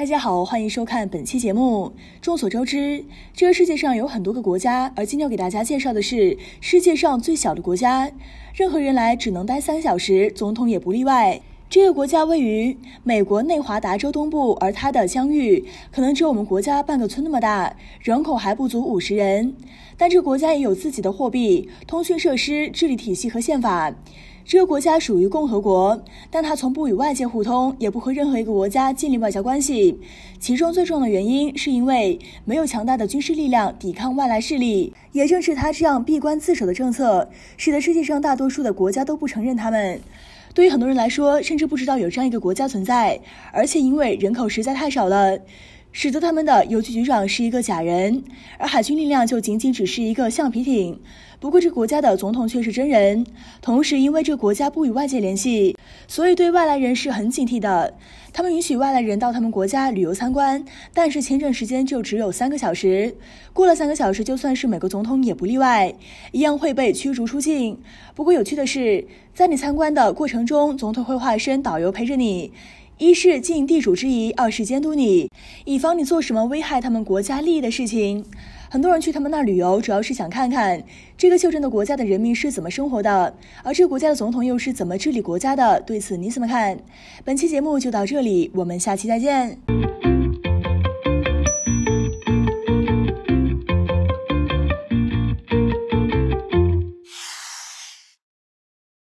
大家好，欢迎收看本期节目。众所周知，这个世界上有很多个国家，而今天要给大家介绍的是世界上最小的国家，任何人来只能待三小时，总统也不例外。这个国家位于美国内华达州东部，而它的疆域可能只有我们国家半个村那么大，人口还不足五十人。但这国家也有自己的货币、通讯设施、治理体系和宪法。这个国家属于共和国，但它从不与外界互通，也不和任何一个国家建立外交关系。其中最重要的原因是因为没有强大的军事力量抵抗外来势力。也正是它这样闭关自守的政策，使得世界上大多数的国家都不承认他们。对于很多人来说，甚至不知道有这样一个国家存在，而且因为人口实在太少了。使得他们的邮局局长是一个假人，而海军力量就仅仅只是一个橡皮艇。不过这国家的总统却是真人。同时，因为这国家不与外界联系，所以对外来人是很警惕的。他们允许外来人到他们国家旅游参观，但是签证时间就只有三个小时。过了三个小时，就算是美国总统也不例外，一样会被驱逐出境。不过有趣的是，在你参观的过程中，总统会化身导游陪着你。一是尽地主之谊，二是监督你，以防你做什么危害他们国家利益的事情。很多人去他们那旅游，主要是想看看这个袖珍的国家的人民是怎么生活的，而这国家的总统又是怎么治理国家的。对此你怎么看？本期节目就到这里，我们下期再见。